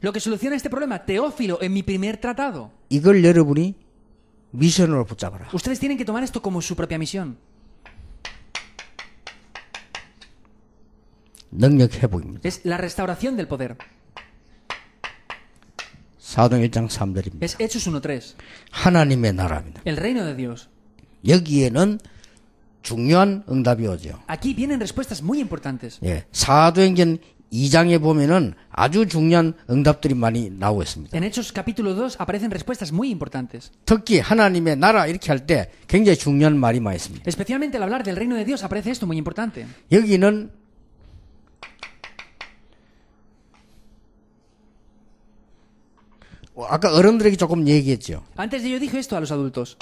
lo que soluciona este problema, Teófilo, en mi primer tratado. Ustedes tienen que tomar esto como su propia misión. Es la restauración del poder. Es Hechos 1:3. 하나님의 El reino de Dios. Aquí vienen respuestas muy importantes. En Hechos capítulo 2 aparecen respuestas muy importantes. Especialmente al hablar del reino de Dios aparece esto muy importante. 아까 어른들에게 조금 얘기했죠. Antes yo dije esto a los adultos.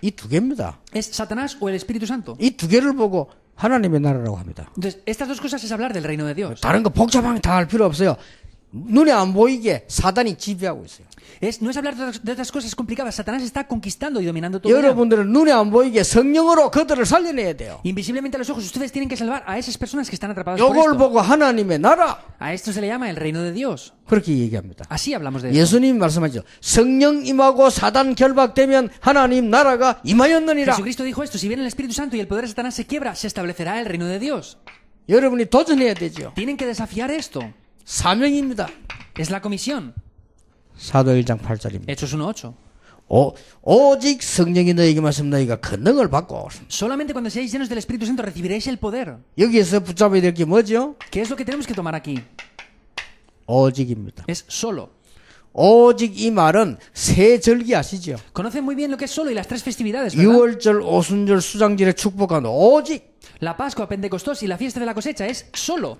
이두 개입니다. Es Satanás o el Espíritu Santo. 이 두 개를 보고 하나님의 나라라고 합니다. Entonces, estas dos cosas es hablar del reino de Dios. 다른 거 복잡하게 다 할 필요 없어요. Es, no es hablar de otras cosas complicadas. Satanás está conquistando y dominando todo. Invisiblemente a los ojos ustedes tienen que salvar a esas personas que están atrapadas por esto. A esto se le llama el reino de Dios. Así hablamos de esto Jesucristo dijo esto. Si bien el Espíritu Santo y el poder de Satanás se quiebra, se establecerá el reino de Dios. Tienen que desafiar esto. 사명입니다. Es la comisión. Hechos 1 8절입니다. Hechos 1:8. 성령이 권능을 받고 Solamente cuando seáis llenos del Espíritu Santo recibiréis el poder. 여기에서 붙잡아야 뭐죠? ¿Qué es lo que tenemos que tomar aquí? 오직입니다. Es solo. 오직 이 말은 세 절기 아시죠? Conocen muy bien lo que es solo y las tres festividades, verdad 오순절, 오직 La Pascua, Pentecostés y la fiesta de la cosecha es solo.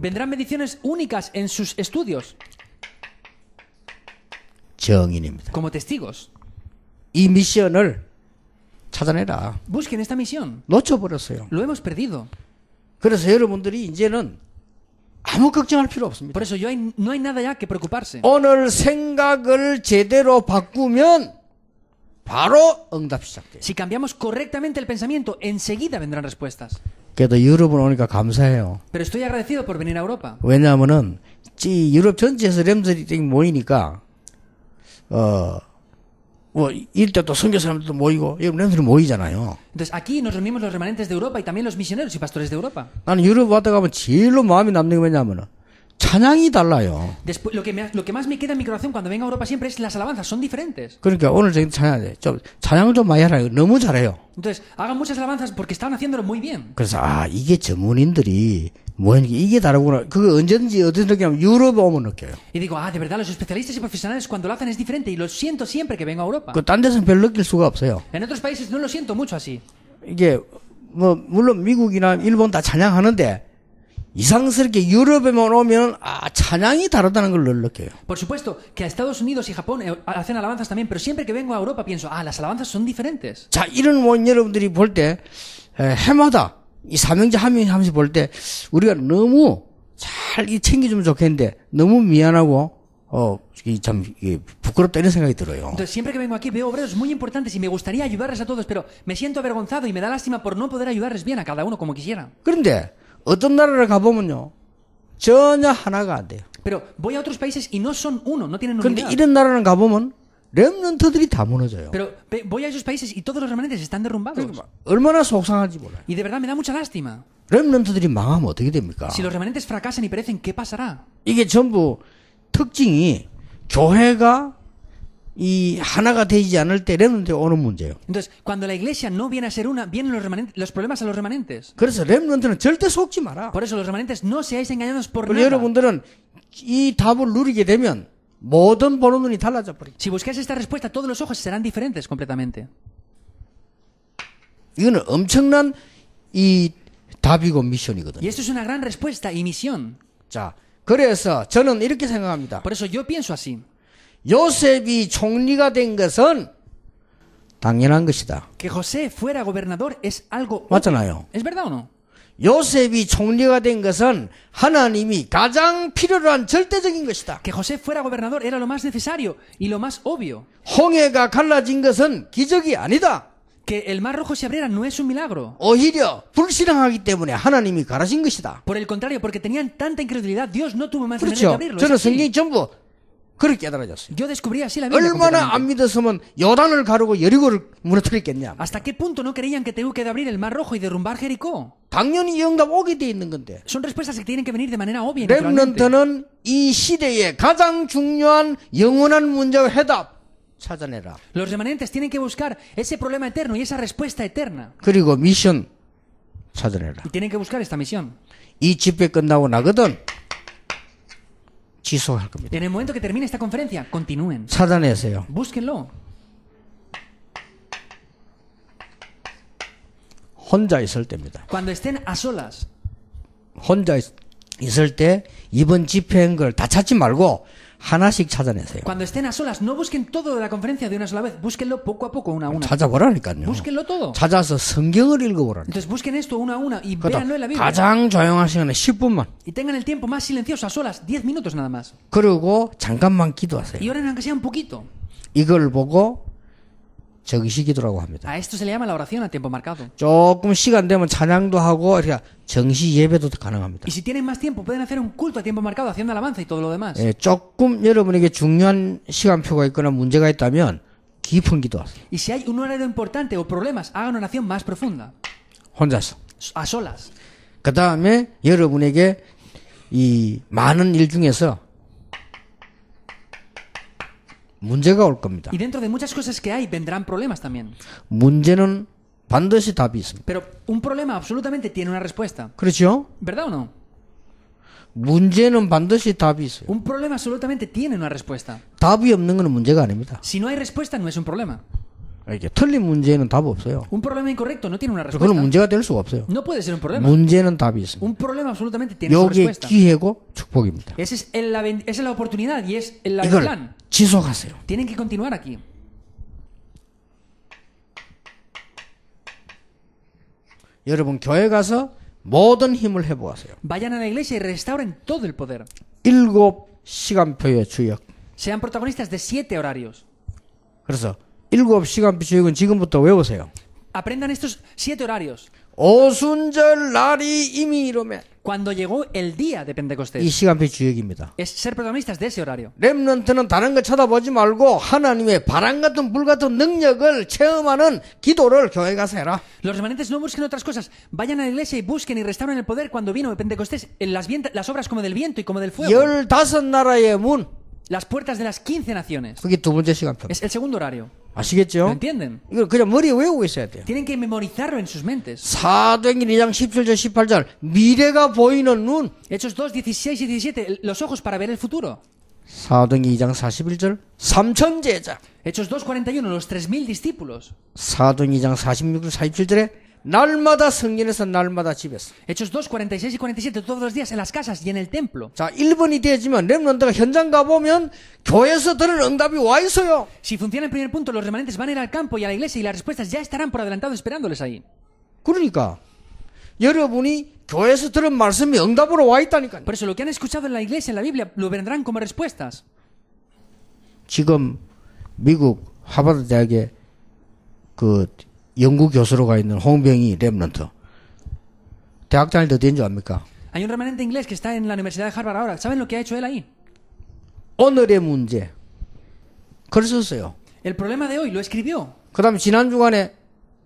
Vendrán mediciones únicas en sus estudios. Como testigos. 찾아내라. Busquen esta misión. Lo hemos perdido. Por eso no hay nada ya que preocuparse. Si cambiamos correctamente el pensamiento, enseguida vendrán respuestas. 그래도 유럽을 오니까 감사해요. Pero estoy agradecido por venir a Europa. 왜냐하면은 이 유럽 전체에서 렘들이 모이니까 어. 뭐 일단 또 선교 사람들도 모이고 여러분 렘들이 모이잖아요. Entonces aquí nos reunimos los remanentes de Europa y también los misioneros y pastores de Europa. 나는 유럽 왔다 가면 제일로 마음이 남는 게 뭐냐면은 Después, lo que, lo que más me queda en mi corazón cuando vengo a Europa siempre es las alabanzas, son diferentes. 그러니까 오늘 저기 Entonces, hagan muchas alabanzas porque están haciéndolo muy bien. Y digo, ah, de verdad, los especialistas y profesionales cuando lo hacen es diferente y lo siento siempre que vengo a Europa. En otros países no lo siento mucho así. 이게 뭐 물론 미국이나 일본 다 찬양하는데 이상스럽게 유럽에만 오면 아, 찬양이 다르다는 걸늘 느껴요. Por supuesto que a Estados Unidos y Japón hacen alabanzas también, pero siempre que vengo a Europa pienso, ah, las alabanzas son diferentes. 자, 이런 원 여러분들이 볼때 해마다 이 사명제 한명 하면서 볼때 우리가 너무 잘 이 챙겨주면 좋겠는데 너무 미안하고 어, 참 이게 부끄럽다 이런 생각이 들어요. Entonces siempre que vengo aquí veo obreros muy importantes y me gustaría ayudarles a todos, pero me siento avergonzado y me da lástima por no poder ayudarles bien a cada uno como quisiera. 그런데 어떤 나라를 가보면요. 전혀 하나가 안 돼요. Pero voy a otros países y no son uno, no tienen unidad. 근데 이런 나라는 가보면 렘넌트들이 다 무너져요. Pero voy a esos países y todos los remanentes están derrumbados. 그러니까 얼마나 속상한지 몰라요. Y de verdad me da mucha lástima. 렘넌트들이 망하면 어떻게 됩니까? Si los remanentes fracasan y perecen, ¿qué pasará? 이게 전부 특징이 교회가 이 하나가 되지 않을 때는 오는 문제예요. Entonces, cuando la iglesia no viene a ser una, vienen los remanentes, los problemas a los remanentes. 그래서 렘넌트는 절대 속지 마라. Por eso los remanentes no seáis engañados por nada. 여러분들은 이 답을 누리게 되면 모든 보는 눈이 달라져 버리. Si buscáis esta respuesta, todos los ojos serán diferentes completamente. 이거는 엄청난 이 답이고 미션이거든요. Y esto es una gran respuesta y misión. 자, 그래서 저는 이렇게 생각합니다. Por eso yo pienso así. 요셉이 총리가 된 것은 당연한 것이다. Que José fuera gobernador es algo 맞잖아요. Es verdad o no? 요셉이 총리가 된 것은 하나님이 가장 필요로 한 절대적인 것이다. Que José fuera gobernador era lo más necesario y lo más obvio. 홍해가 갈라진 것은 기적이 아니다. Que el mar rojo se abriera no es un milagro. 오히려 불신앙하기 때문에 하나님이 가라진 것이다. Por el contrario, porque tenían tanta incredulidad, Dios no tuvo más remedio que abrirlo. 저는 성경이 전부 Yo descubrí así la vida ¿Hasta qué punto no creían que tengo que abrir el Mar Rojo y derrumbar Jericó? Son respuestas que tienen que venir de manera obvia. Los remanentes tienen que buscar ese problema eterno y esa respuesta eterna. Y tienen que buscar esta misión. y 취소할 겁니다. En el momento que termine esta conferencia, continúen. 찾아내세요. Búsquenlo. 혼자 있을 때입니다. Cuando estén a solas. 혼자 있, 있을 때 이번 집회인 걸다 찾지 말고 Cuando estén a solas, no busquen todo de la conferencia de una sola vez. Búsquenlo poco a poco, una a una. Búsquenlo todo. 찾아서 성경을 Entonces busquen esto una a una y véanlo en la vida. 10 Y tengan el tiempo más silencioso a solas, 10 minutos nada más. 그리고 잠깐만 기도하세요. Y ahora aunque sea un poquito. 이걸 정시기도라고 합니다. A esto se le llama la oración a tiempo marcado. 조금 시간 되면 찬양도 하고 이렇게 정시 예배도 가능합니다. Y si tienen más tiempo pueden hacer un culto a tiempo marcado haciendo alabanza y todo lo demás. 예, 조금 여러분에게 중요한 시간표가 있거나 문제가 있다면 깊은 기도하세요. Y si hay un horario importante o problemas, hagan oración más profunda. 혼자서. A solas. 그다음에 여러분에게 이 많은 일 중에서 문제가 올 Y dentro de muchas cosas que hay vendrán problemas también. 문제는 반드시 답이 Pero un problema absolutamente tiene una respuesta. 그렇죠? ¿Verdad o no? 문제는 반드시 답이 있어요. Un problema absolutamente tiene una respuesta. 답이 Si no hay respuesta no es un problema. Un problema incorrecto no tiene una respuesta. No puede ser un problema. 문제는 답이 Un problema absolutamente tiene una respuesta. es la esa es la oportunidad y es el plan. Tienen que continuar aquí. Vayan a la iglesia y restauren todo el poder. Sean protagonistas de siete horarios. Aprendan estos siete horarios. 오순절 날이 이미 cuando llegó el día de Pentecostés. Es ser protagonistas de ese horario. Los remanentes no busquen otras cosas. Vayan a la iglesia y busquen y restauren el poder cuando vino Pentecostés en las, las obras como del viento y como del fuego. Las puertas de las 15 naciones. Es el segundo horario. ¿Lo entienden? Tienen que memorizarlo en sus mentes. Hechos 2, 16 y 17, los ojos para ver el futuro. 2장 41절 제자 Hechos 2, 41, los 3.000 discípulos. Hechos 2장 46절 47 날마다 dos 날마다 Hechos 2, 46 y 47 todos los días en las casas y en el templo. Si funciona el primer punto, los remanentes van a ir al campo y a la iglesia y las respuestas ya estarán por adelantado esperándoles ahí. Por eso lo que han escuchado en la iglesia, en la Biblia, lo vendrán como respuestas. 연구 있는 Hay un remanente inglés que está en la Universidad de Harvard ahora. ¿Saben lo que ha hecho él ahí? 오늘의 문제. El problema de hoy lo escribió.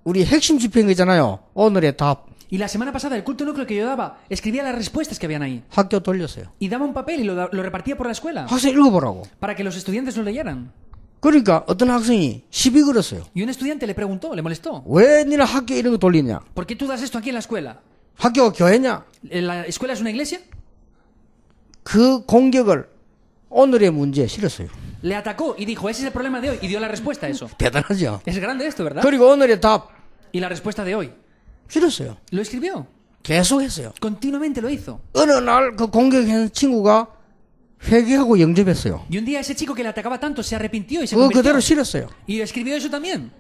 우리 핵심 오늘의 답. Y la semana pasada el culto núcleo que yo daba escribía las respuestas que habían ahí. 학교 돌렸어요. Y daba un papel y lo, lo repartía por la escuela. 학생 Para que los estudiantes lo leyeran. Y un estudiante le preguntó, le molestó. 왜 ¿Por qué tú das esto aquí en la escuela? 학교가 교회냐? ¿La escuela es una iglesia? 그 공격을 오늘의 Le atacó y dijo, ese es el problema de hoy. Y dio la respuesta a eso. Es grande esto, ¿verdad? Y la respuesta de hoy. Lo escribió. ¿Qué 계속했어요. Continuamente lo hizo. 친구가 회개하고 영접했어요. Y un día ese chico que le atacaba tanto se arrepintió y se 그거 그대로 convirtió. 실었어요. Y escribió eso también.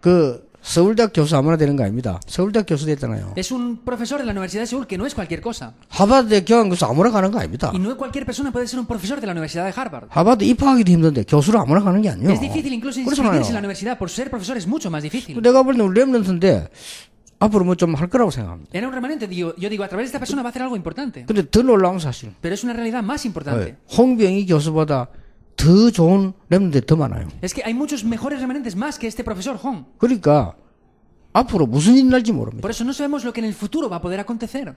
그 서울대학 교수 아무나 되는 거 아닙니다. 서울대학 교수 됐잖아요. Es un profesor de la Universidad de Seúl que no es cualquier cosa. 하버드대 교환 교수 아무나 가는 거 아닙니다. Y no cualquier persona puede ser un profesor de la Universidad de Harvard. 하버드 입학하기도 힘든데 교수로 아무나 가는 게 아니에요. Es difícil incluso inscribirse en la 그렇잖아요. universidad. Por ser profesor es mucho más difícil. 내가 볼 때는 렘런트인데 Ah, Era un remanente. yo digo, a través de esta persona va a hacer algo importante. Pero es una realidad más importante. Es que hay muchos mejores remanentes más que este profesor Hong. Por eso no sabemos lo que en el futuro va a poder acontecer.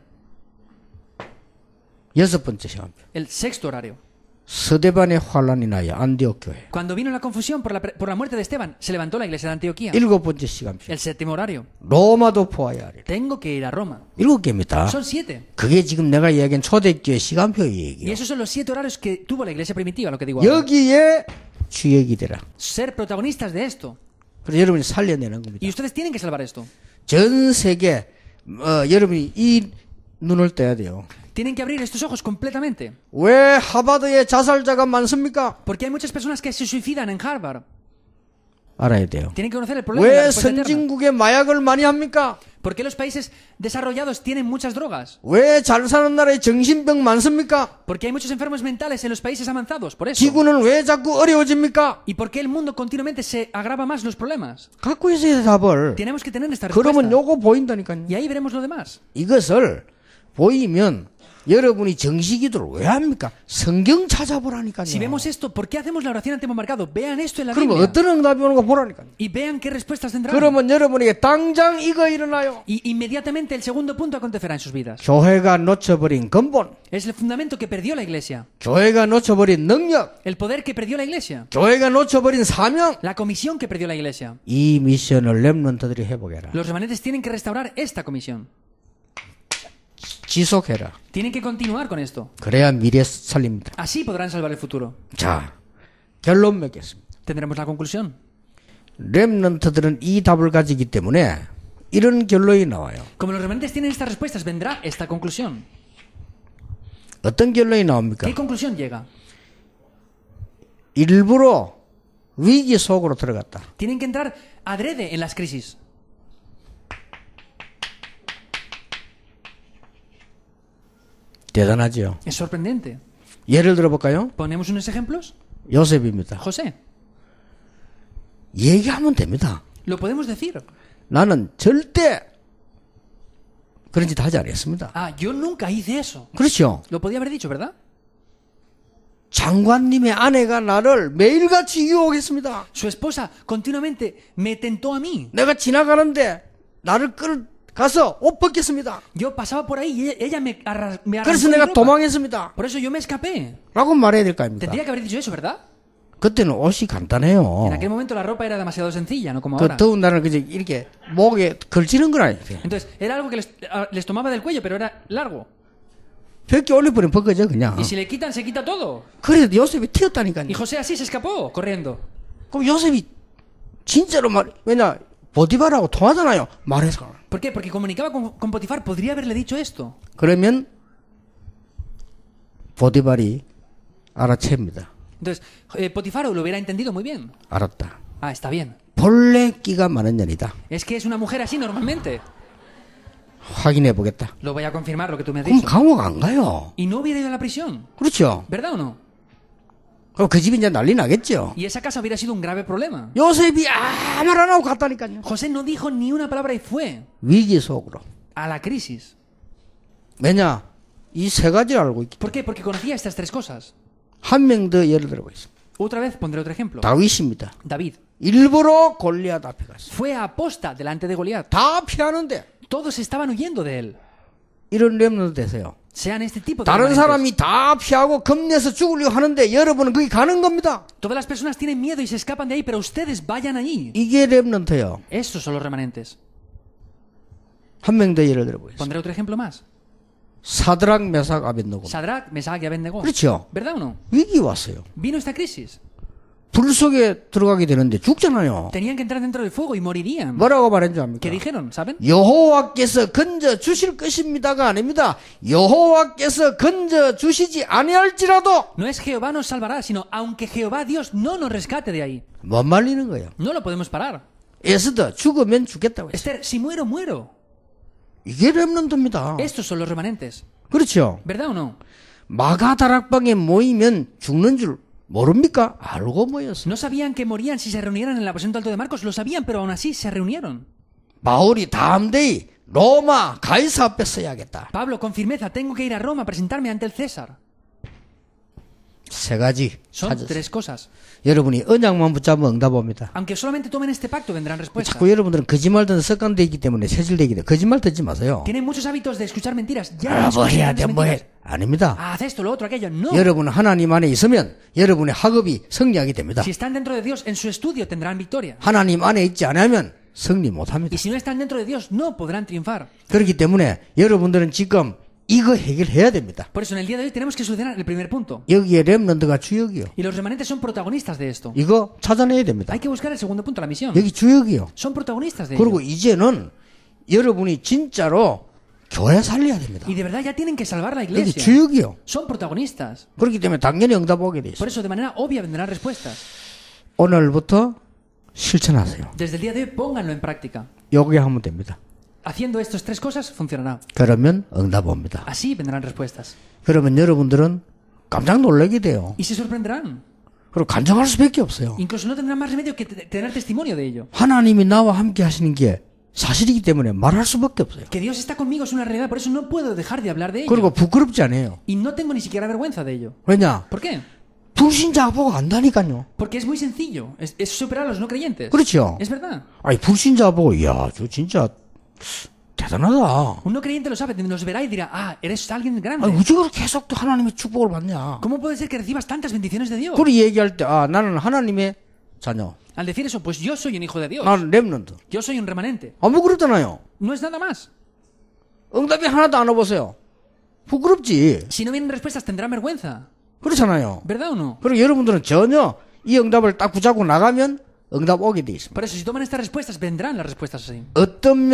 El sexto horario. Cuando vino la confusión por la, muerte de Esteban, se levantó la iglesia de Antioquía. El séptimo horario. Tengo que ir a Roma. Son siete. Y esos son los siete horarios que tuvo la iglesia primitiva, lo digo Ser protagonistas de esto. Y ustedes tienen que salvar esto. yo 세계 어, 여러분이 이 눈을 돼요. Tienen que abrir estos ojos completamente. Porque hay muchas personas que se suicidan en Harvard. Tienen que conocer el problema de la eterna. ¿Por qué los países desarrollados tienen muchas drogas? Porque hay muchos enfermos mentales en los países avanzados, por eso. ¿Y por qué el mundo continuamente se agrava más los problemas? Tenemos que tener esta respuesta. Y ahí veremos lo demás. Si vemos esto, ¿por qué hacemos la oración ante marcado? Vean esto en la Biblia. Y vean qué respuestas tendrán. Y inmediatamente el segundo punto acontecerá en sus vidas. Es el fundamento que perdió la iglesia. El poder que perdió la iglesia. La comisión que perdió la iglesia. Los remanentes tienen que restaurar esta comisión. Tienen que continuar con esto. Así podrán salvar el futuro. Tendremos la conclusión. Como los remanentes tienen estas respuestas, vendrá esta conclusión. ¿Qué conclusión llega? Tienen que entrar adrede en las crisis. 대단하죠. Es sorprendente. 예를 들어볼까요? Ponemos unos ejemplos. 요셉입니다. José. 얘기하면 됩니다. Lo podemos decir. 나는 절대 그런 짓 하지 않았습니다. Ah, yo nunca hice eso. 그렇죠. Lo podía haber dicho, ¿verdad? 장관님의 아내가 나를 매일같이 유혹했습니다. Su esposa continuamente me tentó a mí. 내가 지나가는데 나를 끌 가서 옷 벗겠습니다. Yo pasaba por ahí y ella me, arras, me 그래서 내가 ropa. 도망했습니다. Por eso yo me escapé. 라고 말해야 될 거 아닙니까? Tendría que haber dicho eso, ¿verdad? 그때는 옷이 간단해요. En aquel momento la ropa era demasiado sencilla, no como 그 ahora. 더운 날은 그냥 이렇게 목에 걸치는 건 아니에요. Entonces, era algo que les, les tomaba del cuello, pero era largo. 벗겨 올려버리면 벗겨져 그냥. Y si le quitan, se quita todo. 그래서 요셉이 튀었다니까요. Y José así se escapó, corriendo. 그럼 요셉이 진짜로 말, 왜냐 보디바라고 통하잖아요. 말해서. ¿Por qué? Porque comunicaba con, Potifar, podría haberle dicho esto. Potifar y Entonces, eh, Potifar lo hubiera entendido muy bien. Ah, está bien. que Es que es una mujer así normalmente. porque Lo voy a confirmar lo que tú me has dicho. Y no hubiera ido a la prisión. Crucho. ¿Verdad o no? Y esa casa hubiera sido un grave problema. José no dijo ni una palabra y fue a la crisis. ¿Por qué? Porque conocía estas tres cosas. Otra vez pondré otro ejemplo. David fue a posta delante de Goliat. Todos estaban huyendo de él. 이런 렘넌트 되세요. Este tipo de 다른 사람이 다 피하고 겁내서 죽으려 하는데 여러분은 거기 가는 겁니다. Todas las personas tienen miedo y se escapan de ahí, pero ustedes vayan allí. 이게 렘넌트예요. Estos son los remanentes. 한명더 예를 들어 보겠습니다. Pondré otro ejemplo más. 사드락 메삭 아벤노고. 사드락 메삭 아벤노고. 그렇죠. ¿Verdad o no? 위기 왔어요. Vino esta crisis. 불 속에 들어가게 되는데 죽잖아요. Tenían que entrar dentro del fuego y morirían. 뭐라고 말한 줄 압니까? ¿Qué dijeron? ¿Saben? 여호와께서 건져 주실 것입니다가 아닙니다. 여호와께서 건져 주시지 아니할지라도. No es Jehová nos salvará, sino aunque Jehová Dios no nos rescate de ahí. 못 말리는 거예요. No lo podemos parar. 에스더 죽으면 죽겠다고 했어요. Esther, si muero muero. 이게 렘넌트입니다. Estos son los remanentes. 그렇죠. ¿Verdad o no? 마가다락방에 모이면 죽는 줄 모릅니까? algo 모였어. No sabían que morían si se reunieran en el aposento alto de Marcos. Lo sabían, pero aún así se reunieron. Pablo, con firmeza, tengo que ir a Roma a presentarme ante el César. 세 가지. Son tres cosas. 여러분이 언약만 붙잡으면 응답 옵니다. Aunque solamente tomen este pacto vendrán respuestas. 자꾸 여러분들은 거짓말 듣는 습관돼 있기 때문에 세질되기 때문에 거짓말 듣지 마세요. Tienen muchos hábitos de escuchar mentiras. Ya 뭐야, 뭐야. 아닙니다. Ah, esto, lo otro, aquello. No. 여러분 하나님 안에 있으면 여러분의 학업이 승리하게 됩니다. Si están dentro de Dios en su estudio tendrán victoria. 하나님 안에 있지 않으면 승리 못합니다. Y si no están dentro de Dios no podrán triunfar. 그렇기 때문에 여러분들은 지금 Por eso en el día de hoy tenemos que solucionar el primer punto. Y los remanentes son protagonistas de esto. Hay que buscar el segundo punto, la misión. Son protagonistas de 그리고 Y de verdad ya tienen que salvar la iglesia. Son protagonistas. Por eso de manera obvia vendrán respuestas. 오늘부터 실천하세요. Desde el día de hoy pónganlo en práctica. 됩니다. Haciendo estas tres cosas funcionará. Así vendrán respuestas. Y se sorprenderán. pero Incluso no tendrán más remedio que tener testimonio de ello. Que Dios está conmigo es una realidad, por eso no puedo dejar de hablar de ello. Y no tengo ni siquiera vergüenza de ello. ¿Por qué? Porque es muy sencillo. Es, superar a los no creyentes. Es verdad. Ay, por qué. ¿Te nada. Un no creyente lo sabe, nos verá y dirá, ah, eres alguien grande. ¿Cómo puede ser que recibas tantas bendiciones de Dios? Ah, Al decir eso, pues yo soy un hijo de Dios. Yo soy un remanente. Ah, no es nada más. Si no vienen respuestas tendrá vergüenza. ¿Verdad o no? Por eso si toman estas respuestas vendrán las respuestas así. 어떤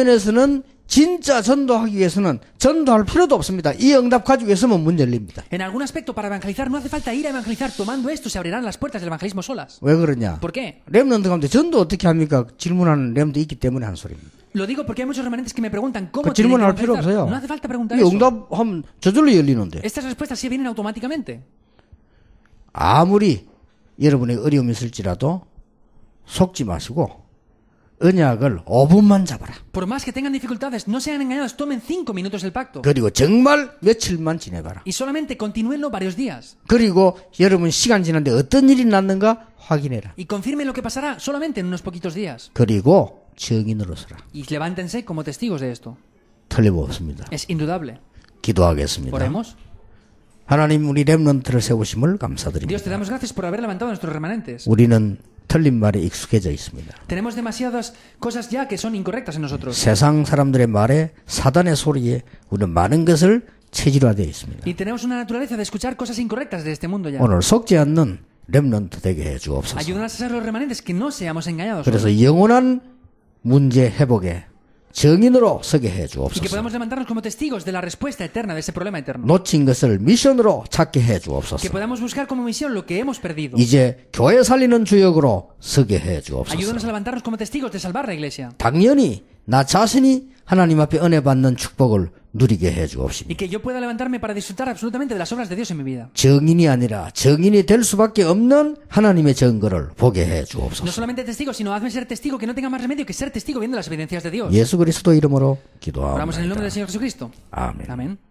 En algún aspecto para evangelizar no hace falta ir a evangelizar tomando esto se abrirán las puertas del evangelismo solas. 왜 그러냐? ¿Por qué? 렘넌트 가운데 전도 어떻게 합니까? 질문하는 렘넌트 있기 때문에 소리입니다. Lo digo porque hay muchos remanentes que me preguntan cómo 그 No hace falta preguntar eso. Estas respuestas sí vienen automáticamente. 아무리 여러분의 어려움이 있을지라도 por más que tengan dificultades, no sean engañados, tomen 5 minutos el pacto. Y solamente continúenlo varios días. Y confirmen lo que pasará solamente en unos poquitos días. Y levántense como testigos de esto. Es indudable. 기도하겠습니다. Dios te damos gracias por haber levantado nuestros remanentes. 틀린 말에 익숙해져 있습니다. Tenemos demasiadas cosas ya que son incorrectas en nosotros. 세상 사람들의 말에 사단의 소리에 우리는 많은 것을 체질화되어 있습니다. Y tenemos una naturaleza de escuchar cosas incorrectas de este mundo ya. 오늘 속지 않는 렘넌트 되게 해 주옵소서. Ayúdanos a ser los remanentes que no seamos engañados. 그래서 영원한 문제 회복에 Que podamos levantarnos como testigos de la respuesta eterna de ese problema eterno. Que podamos buscar como misión lo que hemos perdido. Ayúdanos a levantarnos como testigos de salvar la iglesia. 나 자신이 하나님 앞에 은혜 받는 축복을 누리게 해 주옵시고. 증인이 아니라 증인이 될 수밖에 없는 하나님의 증거를 보게 해 주옵소서. 예수 그리스도 이름으로 기도합니다. 아멘. 아멘.